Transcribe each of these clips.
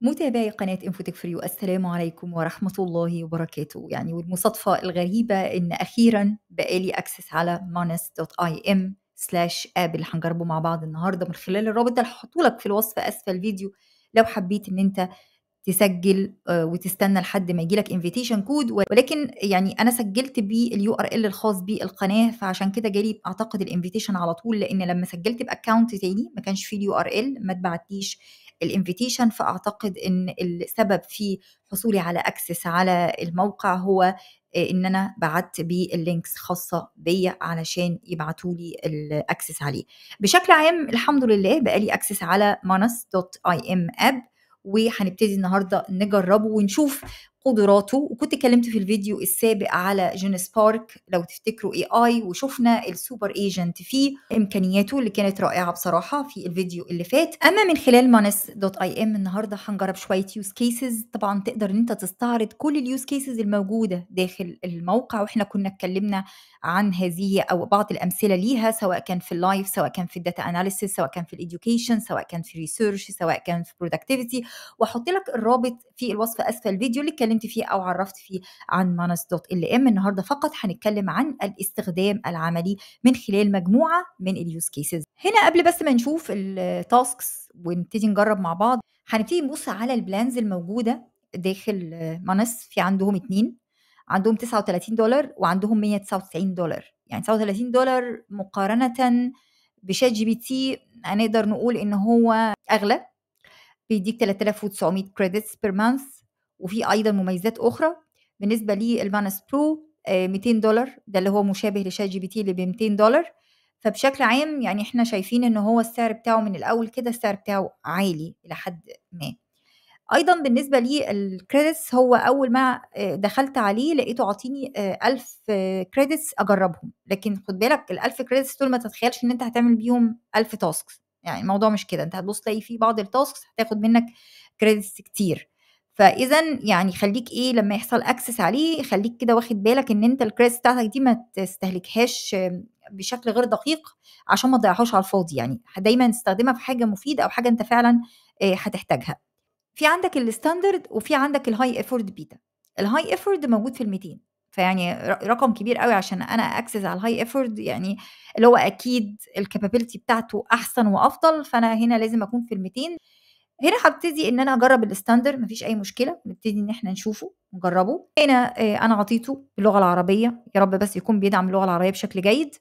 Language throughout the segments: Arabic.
متابعي قناة انفوتك فريو السلام عليكم ورحمة الله وبركاته يعني والمصادفة الغريبة ان اخيرا بقالي اكسس على manas.im سلاش اب اللي سلاش هنجربه مع بعض النهاردة من خلال الرابط ده هحطهولك في الوصف اسفل الفيديو لو حبيت ان انت تسجل آه، وتستنى لحد ما يجيلك انفيتيشن كود ولكن يعني انا سجلت باليو ار ال الخاص بالقناه فعشان كده جالي اعتقد الانفيتيشن على طول لان لما سجلت باكونت تاني ما كانش فيه اليو ار ال ما اتبعتليش الانفيتيشن فاعتقد ان السبب في حصولي على اكسس على الموقع هو آه، ان انا بعت باللينكس خاصه بيا علشان يبعتوا لي الاكسس عليه بشكل عام الحمد لله بقى لي اكسس على manas.im app وهنبتدي النهارده نجربه ونشوف قدراته وكنت اتكلمت في الفيديو السابق على جون سبارك لو تفتكروا اي اي وشفنا السوبر ايجنت فيه امكانياته اللي كانت رائعه بصراحه في الفيديو اللي فات اما من خلال مانس دوت اي ام النهارده هنجرب شويه يوز كيسز طبعا تقدر ان انت تستعرض كل اليوز كيسز الموجوده داخل الموقع واحنا كنا اتكلمنا عن هذه او بعض الامثله ليها سواء كان في اللايف سواء كان في الداتا اناليسيس سواء كان في الاديوكيشن سواء كان في ريسيرش سواء كان في برودكتيفيتي واحط لك الرابط في الوصف اسفل الفيديو اللي اتكلمت فيه او عرفت فيه عن مانس دوت ال ام النهارده فقط هنتكلم عن الاستخدام العملي من خلال مجموعه من اليوز كيسز هنا قبل بس ما نشوف التاسكس ونبتدي نجرب مع بعض هنبتدي نبص على البلانز الموجوده داخل مانس في عندهم اتنين عندهم 39 دولار وعندهم 199 دولار يعني 39 دولار مقارنه بشات جي بي تي هنقدر نقول ان هو اغلى بيديك 3900 كريدتس بير مانث وفي ايضا مميزات اخرى بالنسبه للمانس برو 200 دولار ده اللي هو مشابه لشات جي بي تي اللي ب 200 دولار فبشكل عام يعني احنا شايفين ان هو السعر بتاعه من الاول كده السعر بتاعه عالي الى حد ما ايضا بالنسبه للكريدتس هو اول ما آه، دخلت عليه لقيته عاطيني 1000 آه، كريدتس آه، اجربهم لكن خد بالك ال1000 كريدتس دول ما تتخيلش ان انت هتعمل بيهم 1000 تاسكس يعني الموضوع مش كده انت هتبص تلاقي في بعض التاسكس هتاخد منك كريدتس كتير فاذا يعني خليك ايه لما يحصل اكسس عليه خليك كده واخد بالك ان انت الكريس بتاعتك دي ما تستهلكهاش بشكل غير دقيق عشان ما تضيعهاش على الفاضي يعني دايما استخدمها في حاجه مفيده او حاجه انت فعلا آه، هتحتاجها في عندك الستاندرد وفي عندك الهاي افورد بيتا الهاي افورد موجود في ال200 فيعني رقم كبير قوي عشان انا اكسس على الهاي افورد يعني اللي هو اكيد الكابابيلتي بتاعته احسن وافضل فانا هنا لازم اكون في ال200 هنا هبتدي ان انا اجرب الاستاندر مفيش اي مشكله نبتدي ان احنا نشوفه نجربه هنا آه، انا عطيته باللغه العربيه يا رب بس يكون بيدعم اللغه العربيه بشكل جيد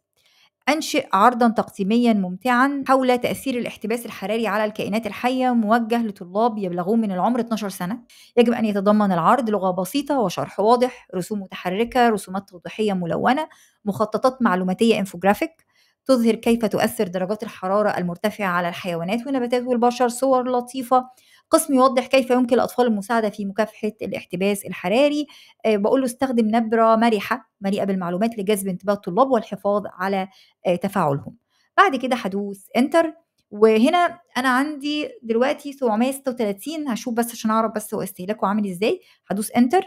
انشئ عرضا تقسيميا ممتعا حول تاثير الاحتباس الحراري على الكائنات الحيه موجه لطلاب يبلغون من العمر 12 سنه يجب ان يتضمن العرض لغه بسيطه وشرح واضح رسوم متحركه رسومات توضيحيه ملونه مخططات معلوماتيه انفوجرافيك تظهر كيف تؤثر درجات الحرارة المرتفعة على الحيوانات والنباتات والبشر صور لطيفة قسم يوضح كيف يمكن الأطفال المساعدة في مكافحة الاحتباس الحراري آه، بقول له استخدم نبرة مرحة مليئة بالمعلومات لجذب انتباه الطلاب والحفاظ على آه، تفاعلهم بعد كده هدوس انتر وهنا انا عندي دلوقتي 736 هشوف بس عشان اعرف بس هو استهلاكه عامل ازاي هدوس انتر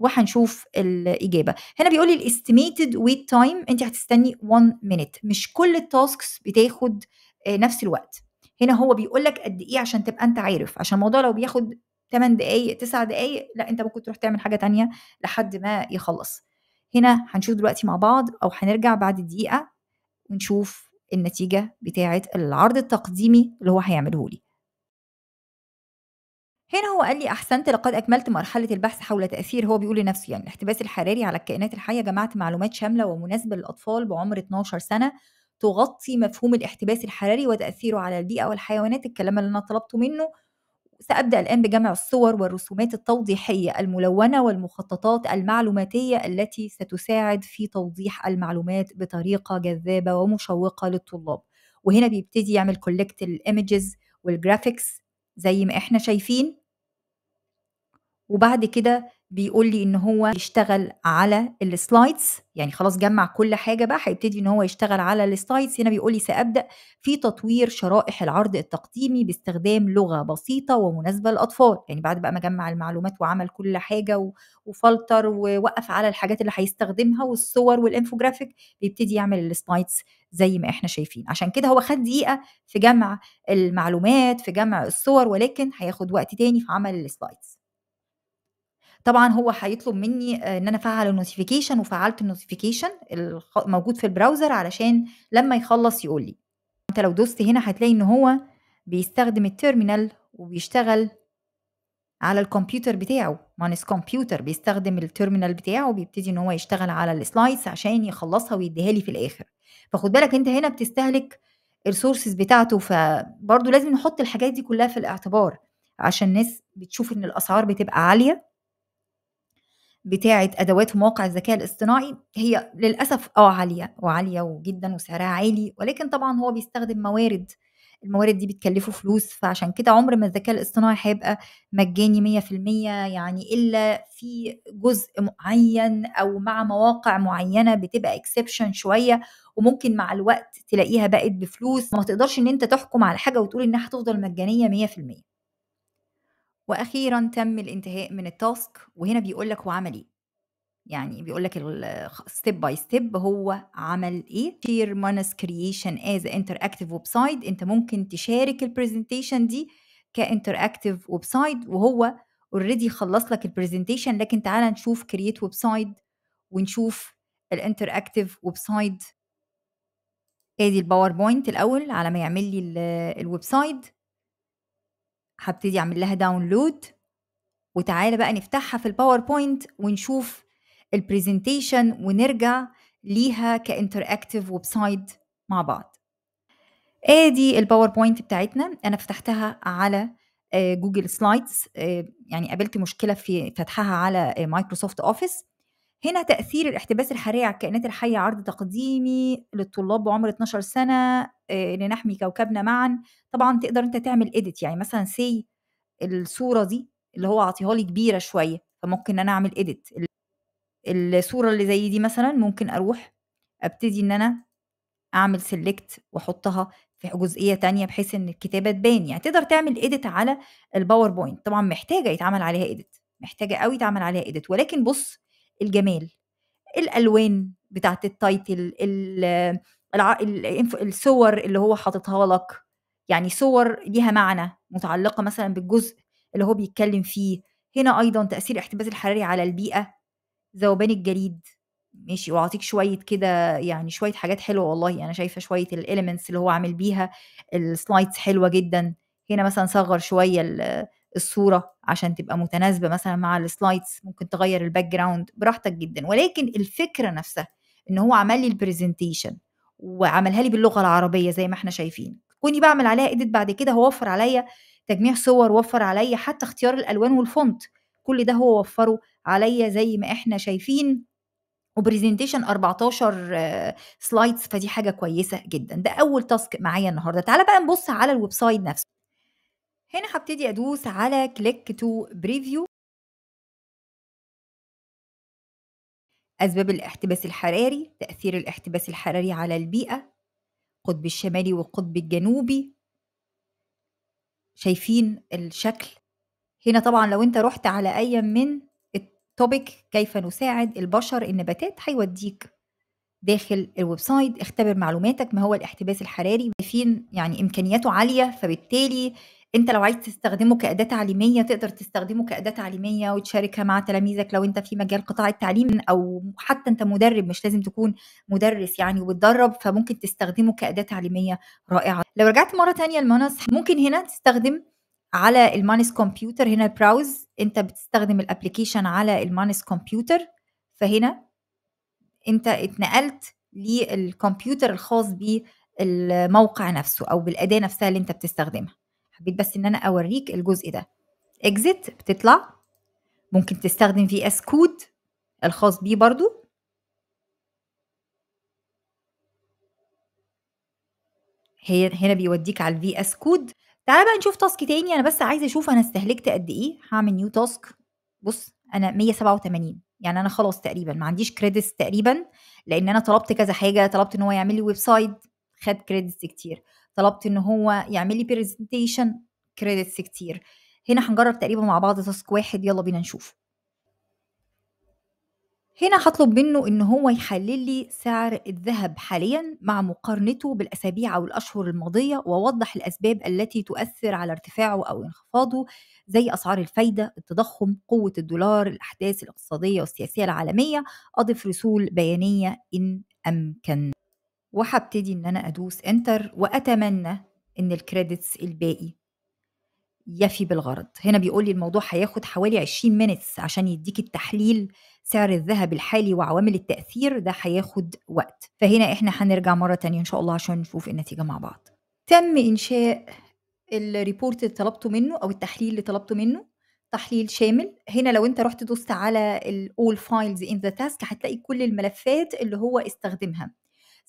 وهنشوف الاجابه هنا بيقول لي الاستيميتد ويت تايم انت هتستني 1 مينيت مش كل التاسكس بتاخد آه، نفس الوقت هنا هو بيقول لك قد ايه عشان تبقى انت عارف عشان الموضوع لو بياخد 8 دقائق 9 دقائق لا انت ممكن تروح تعمل حاجه تانية لحد ما يخلص هنا هنشوف دلوقتي مع بعض او هنرجع بعد دقيقه ونشوف النتيجه بتاعه العرض التقديمي اللي هو هيعمله لي هنا هو قال لي احسنت لقد اكملت مرحله البحث حول تاثير هو بيقول لنفسه يعني الاحتباس الحراري على الكائنات الحيه جمعت معلومات شامله ومناسبه للاطفال بعمر 12 سنه تغطي مفهوم الاحتباس الحراري وتاثيره على البيئه والحيوانات الكلام اللي انا طلبته منه سأبدأ الآن بجمع الصور والرسومات التوضيحية الملونة والمخططات المعلوماتية التي ستساعد في توضيح المعلومات بطريقة جذابة ومشوقة للطلاب وهنا بيبتدي يعمل كولكت الايمجز والجرافيكس زي ما احنا شايفين وبعد كده بيقول لي ان هو يشتغل على السلايدز يعني خلاص جمع كل حاجه بقى هيبتدي ان هو يشتغل على السلايدز هنا بيقول لي سابدا في تطوير شرائح العرض التقديمي باستخدام لغه بسيطه ومناسبه للاطفال يعني بعد بقى ما جمع المعلومات وعمل كل حاجه وفلتر ووقف على الحاجات اللي هيستخدمها والصور والانفوجرافيك بيبتدي يعمل السلايدز زي ما احنا شايفين عشان كده هو خد دقيقه في جمع المعلومات في جمع الصور ولكن هياخد وقت تاني في عمل السلايدز طبعًا هو هيطلب منّي آه، إن أنا أفعّل النوتيفيكيشن وفعّلت النوتيفيكيشن الموجود في البراوزر علشان لمّا يخلّص يقول لي. أنت لو دوست هنا هتلاقي إن هو بيستخدم التيرمينال وبيشتغل على الكمبيوتر بتاعه مانس كمبيوتر بيستخدم التيرمينال بتاعه وبيبتدي إن هو يشتغل على السلايدز عشان يخلّصها ويدّيها لي في الآخر. فخُد بالك أنت هنا بتستهلك الريسورسز بتاعته، فبرضه لازم نحُط الحاجات دي كُلّها في الاعتبار عشان الناس بتشوف إن الأسعار بتبقى عالية بتاعه ادوات ومواقع الذكاء الاصطناعي هي للاسف اه عاليه وعاليه وجدا وسعرها عالي ولكن طبعا هو بيستخدم موارد الموارد دي بتكلفه فلوس فعشان كده عمر ما الذكاء الاصطناعي هيبقى مجاني 100% يعني الا في جزء معين او مع مواقع معينه بتبقى اكسبشن شويه وممكن مع الوقت تلاقيها بقت بفلوس ما تقدرش ان انت تحكم على حاجه وتقول انها هتفضل مجانيه 100% واخيرا تم الانتهاء من التاسك وهنا بيقول لك هو عمل ايه يعني بيقول لك الستيب باي ستيب هو عمل ايه شير مانس كرييشن از انتراكتيف ويب سايت انت ممكن تشارك البرزنتيشن دي كانتراكتيف ويب سايت وهو اوريدي خلص لك البرزنتيشن لكن تعالى نشوف كرييت ويب سايت ونشوف الانتراكتيف ويب سايت ادي الباوربوينت الاول على ما يعمل لي الويب سايت هبتدي اعمل لها داونلود وتعالى بقى نفتحها في الباوربوينت ونشوف البرزنتيشن ونرجع ليها كانتراكتيف ويب سايت مع بعض ادي الباوربوينت بتاعتنا انا فتحتها على جوجل آه، سلايدز آه، يعني قابلت مشكله في فتحها على مايكروسوفت آه، اوفيس هنا تأثير الاحتباس الحراري على الكائنات الحية عرض تقديمي للطلاب بعمر 12 سنة آه، لنحمي كوكبنا معا طبعا تقدر انت تعمل اديت يعني مثلا سي الصورة دي اللي هو عطيها لي كبيرة شوية فممكن انا اعمل اديت الصورة اللي زي دي مثلا ممكن اروح ابتدي ان انا اعمل سيلكت واحطها في جزئيه تانية بحيث ان الكتابه تبان يعني تقدر تعمل ايديت على الباوربوينت طبعا محتاجه يتعمل عليها ايديت محتاجه قوي يتعمل عليها ايديت ولكن بص الجمال الالوان بتاعت التايتل الصور اللي هو حاططها لك يعني صور ليها معنى متعلقه مثلا بالجزء اللي هو بيتكلم فيه هنا ايضا تاثير الاحتباس الحراري على البيئه ذوبان الجليد ماشي واعطيك شويه كده يعني شويه حاجات حلوه والله انا شايفه شويه الاليمنتس اللي هو عامل بيها السلايدز حلوه جدا هنا مثلا صغر شويه الصوره عشان تبقى متناسبه مثلا مع السلايدز ممكن تغير الباك جراوند براحتك جدا ولكن الفكره نفسها ان هو عمل لي البرزنتيشن وعملها لي باللغه العربيه زي ما احنا شايفين كوني بعمل عليها ايديت بعد كده هو وفر عليا تجميع صور وفر عليا حتى اختيار الالوان والفونت كل ده هو وفره عليا زي ما احنا شايفين وبرزنتيشن 14 سلايدز فدي حاجه كويسه جدا ده اول تاسك معايا النهارده تعالى بقى نبص على الويب سايت نفسه هنا هبتدي ادوس على كليك تو بريفيو أسباب الاحتباس الحراري تأثير الاحتباس الحراري على البيئة القطب الشمالي والقطب الجنوبي شايفين الشكل هنا طبعا لو انت رحت على أي من التوبيك كيف نساعد البشر النباتات هيوديك داخل الويب سايت اختبر معلوماتك ما هو الاحتباس الحراري شايفين يعني إمكانياته عالية فبالتالي انت لو عايز تستخدمه كاداه تعليميه تقدر تستخدمه كاداه تعليميه وتشاركها مع تلاميذك لو انت في مجال قطاع التعليم او حتى انت مدرب مش لازم تكون مدرس يعني وبتدرب فممكن تستخدمه كاداه تعليميه رائعه لو رجعت مره تانية المنص ممكن هنا تستخدم على المانس كمبيوتر هنا براوز انت بتستخدم الابلكيشن على المانس كمبيوتر فهنا انت اتنقلت للكمبيوتر الخاص بالموقع نفسه او بالاداه نفسها اللي انت بتستخدمها حبيت بس ان انا اوريك الجزء ده اكزت بتطلع ممكن تستخدم في اس كود الخاص بيه برضو هي هنا بيوديك على الفي اس كود تعالى بقى نشوف تاسك تاني انا بس عايزه اشوف انا استهلكت قد ايه هعمل نيو تاسك بص انا 187 يعني انا خلاص تقريبا ما عنديش كريدتس تقريبا لان انا طلبت كذا حاجه طلبت ان هو يعمل لي ويب سايت خد كريدتس كتير طلبت ان هو يعمل لي برزنتيشن كريدتس كتير هنا هنجرب تقريبا مع بعض تاسك واحد يلا بينا نشوفه هنا هطلب منه ان هو يحلل لي سعر الذهب حاليا مع مقارنته بالاسابيع او الاشهر الماضيه واوضح الاسباب التي تؤثر على ارتفاعه او انخفاضه زي اسعار الفايده، التضخم، قوه الدولار، الاحداث الاقتصاديه والسياسيه العالميه، اضف رسول بيانيه ان امكن. وهبتدي ان انا ادوس انتر واتمنى ان الكريدتس الباقي يفي بالغرض هنا بيقول لي الموضوع هياخد حوالي 20 مينتس عشان يديك التحليل سعر الذهب الحالي وعوامل التأثير ده هياخد وقت فهنا احنا هنرجع مرة تانية ان شاء الله عشان نشوف النتيجة مع بعض تم انشاء الريبورت اللي طلبته منه او التحليل اللي طلبته منه تحليل شامل هنا لو انت رحت دوست على الاول فايلز ان ذا تاسك هتلاقي كل الملفات اللي هو استخدمها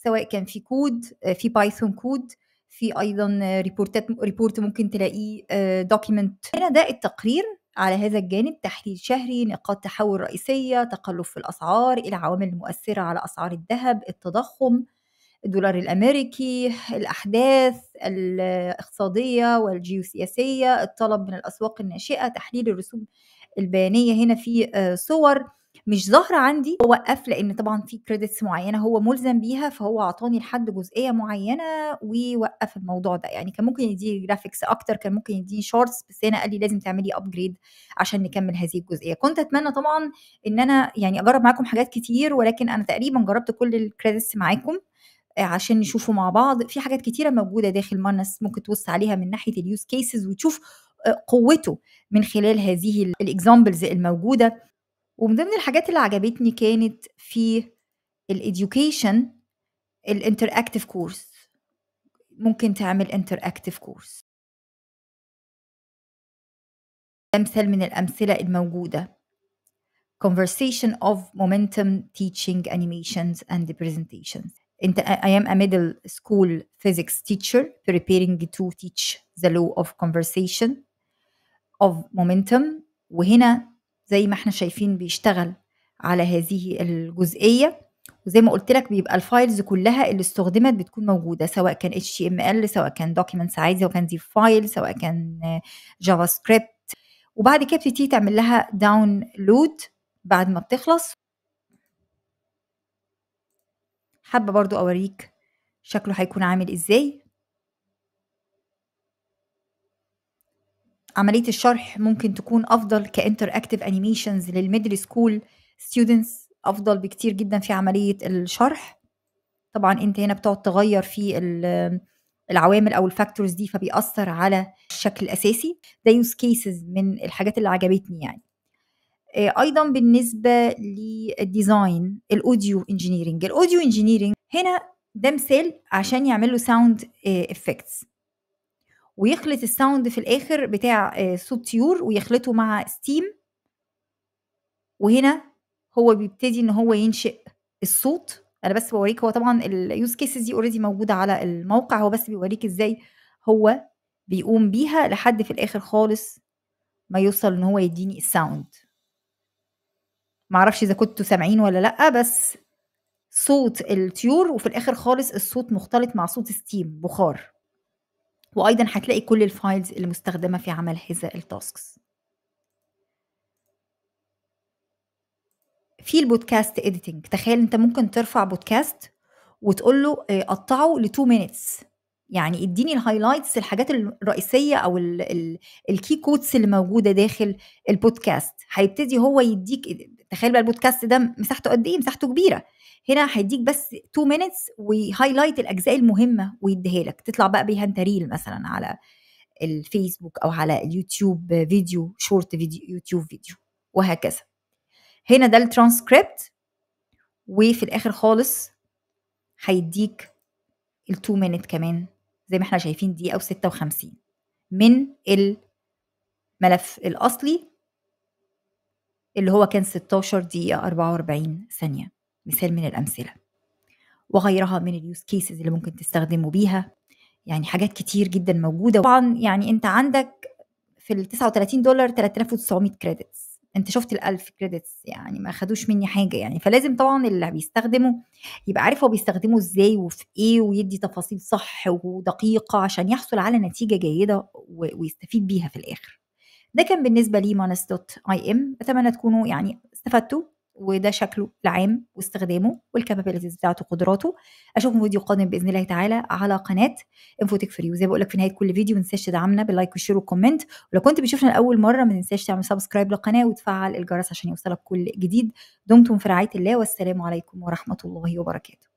سواء كان في كود آه، في بايثون كود في ايضا آه، ريبورتات ريبورت ممكن تلاقيه دوكيمنت آه، هنا ده التقرير على هذا الجانب تحليل شهري نقاط تحول رئيسيه تقلب في الاسعار العوامل المؤثره على اسعار الذهب التضخم الدولار الامريكي الاحداث الاقتصاديه والجيوسياسيه الطلب من الاسواق الناشئه تحليل الرسوم البيانيه هنا في صور مش ظاهره عندي ووقف لان طبعا في كريدتس معينه هو ملزم بيها فهو اعطاني لحد جزئيه معينه ووقف الموضوع ده يعني كان ممكن يديني جرافيكس اكتر كان ممكن يديني شورتس بس هنا قال لي لازم تعملي ابجريد عشان نكمل هذه الجزئيه كنت اتمنى طبعا ان انا يعني اجرب معاكم حاجات كتير ولكن انا تقريبا جربت كل الكريدتس معاكم آه، عشان نشوفه مع بعض في حاجات كتيرة موجودة داخل مانس ممكن تبص عليها من ناحية اليوز كيسز وتشوف آه، قوته من خلال هذه الاكزامبلز الموجوده ومن ضمن الحاجات اللي عجبتني كانت في الإديوكيشن الانتراكتيف كورس ممكن تعمل انتراكتيف كورس ده من الأمثلة الموجودة conversation of momentum teaching animations and presentations انت I am a middle school physics teacher preparing to teach the law of conversation of momentum وهنا زي ما احنا شايفين بيشتغل على هذه الجزئيه وزي ما قلت لك بيبقى الفايلز كلها اللي استخدمت بتكون موجوده سواء كان HTML سواء كان documents عادي سواء كان zip فايل سواء كان جافا سكريبت وبعد كده بتبتدي تعمل لها داونلود بعد ما بتخلص حابه برضو اوريك شكله هيكون عامل ازاي عمليه الشرح ممكن تكون افضل كانتر اكتف انيميشنز للميدل سكول ستودنتس افضل بكتير جدا في عمليه الشرح طبعا انت هنا بتقعد تغير في العوامل او الفاكتورز دي فبيأثر على الشكل الاساسي ده يوز كيسز من الحاجات اللي عجبتني يعني آه، ايضا بالنسبه للديزاين الاوديو انجينيرنج الاوديو انجينيرنج هنا ده مثال عشان يعمل له ساوند افكتس ويخلط الساوند في الاخر بتاع آه، صوت طيور ويخلطه مع ستيم وهنا هو بيبتدي ان هو ينشئ الصوت انا بس بوريك هو طبعا اليوز كيسز دي اوريدي موجوده على الموقع هو بس بيوريك ازاي هو بيقوم بيها لحد في الاخر خالص ما يوصل ان هو يديني الساوند معرفش اذا كنتوا سامعين ولا لا بس صوت الطيور وفي الاخر خالص الصوت مختلط مع صوت ستيم بخار وايضا هتلاقي كل الفايلز المستخدمه في عمل هذا التاسكس في البودكاست اديتنج تخيل انت ممكن ترفع بودكاست وتقول له آه، قطعه ل 2 مينتس يعني اديني الهايلايتس الحاجات الرئيسيه او الكي كودز اللي موجوده داخل البودكاست هيبتدي هو يديك تخيل بقى البودكاست ده مساحته قد ايه مساحته كبيره هنا هيديك بس 2 مينتس وهايلايت الاجزاء المهمه ويديها لك تطلع بقى بيها انت ريل مثلا على الفيسبوك او على اليوتيوب فيديو شورت فيديو يوتيوب فيديو وهكذا هنا ده الترانسكريبت وفي الاخر خالص هيديك ال2 مينت كمان زي ما احنا شايفين دقيقه و56 من الملف الاصلي اللي هو كان 16 دقيقة 44 ثانية مثال من الأمثلة وغيرها من اليوز كيسز اللي ممكن تستخدموا بيها يعني حاجات كتير جدا موجودة طبعا يعني أنت عندك في ال 39 دولار 3900 كريدتس انت شفت ال1000 كريدتس يعني ما خدوش مني حاجه يعني فلازم طبعا اللي بيستخدمه يبقى عارف هو بيستخدمه ازاي وفي ايه ويدي تفاصيل صح ودقيقه عشان يحصل على نتيجه جيده ويستفيد بيها في الاخر ده كان بالنسبه لي مانس دوت اي ام اتمنى تكونوا يعني استفدتوا وده شكله العام واستخدامه والكابابيلتيز بتاعته وقدراته اشوفكم فيديو قادم باذن الله تعالى على قناه انفوتك فري وزي ما بقول لك في نهايه كل فيديو ما تنساش تدعمنا باللايك والشير والكومنت ولو كنت بتشوفنا لاول مره ما تنساش تعمل سبسكرايب للقناه وتفعل الجرس عشان يوصلك كل جديد دمتم في رعايه الله والسلام عليكم ورحمه الله وبركاته